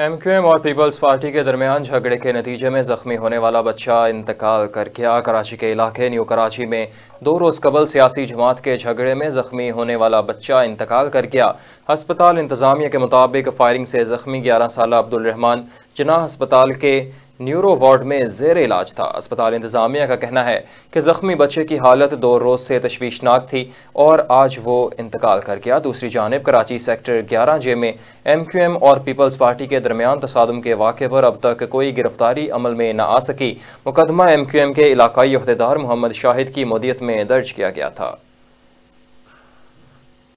M M और पीपल्स पार्टी के दरमियान झगड़े के नतीजे में ज़ख्मी होने वाला बच्चा इंतकाल कर गया कराची के इलाके न्यू कराची में दो रोज़ कबल सियासी जमात के झगड़े में ज़ख्मी होने वाला बच्चा इंतकाल कर गया अस्पताल इंतज़ामिया के मुताबिक फायरिंग से ज़ख्मी ग्यारह साल अब्दुलरहमान जना अस्पताल के न्यूरो वार्ड में जेर इलाज था अस्पताल इंतजामिया का कहना है कि ज़ख्मी बच्चे की हालत दो रोज़ से तशवीशनाक थी और आज वो इंतकाल कर गया दूसरी जानब कराची सेक्टर ग्यारह जे में एम क्यू एम और पीपल्स पार्टी के दरमियान तसादम के वाक़े पर अब तक कोई गिरफ्तारी अमल में न आ सकी मुकदमा एम क्यू एम के इलाकई अहदेदार मोहम्मद शाहिद की मोदियत में दर्ज किया गया था